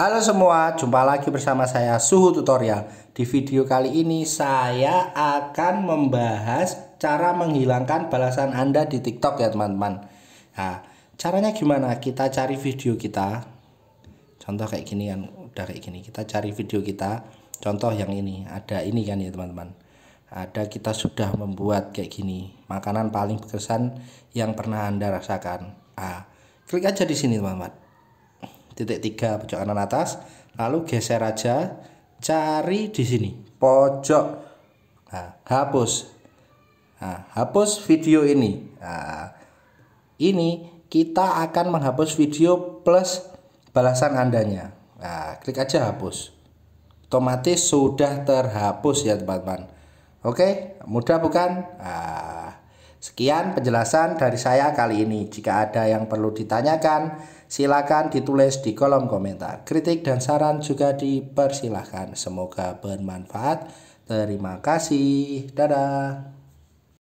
Halo semua, jumpa lagi bersama saya Suhu Tutorial. Di video kali ini saya akan membahas cara menghilangkan balasan Anda di TikTok ya teman-teman. Nah, caranya gimana? Kita cari video kita. Contoh kayak gini kan, udah kayak gini. Kita cari video kita. Contoh yang ini, ada ini kan ya teman-teman. Ada kita sudah membuat kayak gini. Makanan paling berkesan yang pernah Anda rasakan. Nah, klik aja di sini teman-teman titik tiga pojok kanan atas lalu geser aja cari di sini pojok nah, hapus nah, hapus video ini nah, ini kita akan menghapus video plus balasan andanya nah, klik aja hapus otomatis sudah terhapus ya teman-teman oke mudah bukan nah, Sekian penjelasan dari saya kali ini. Jika ada yang perlu ditanyakan, silakan ditulis di kolom komentar. Kritik dan saran juga dipersilahkan. Semoga bermanfaat. Terima kasih. Dadah.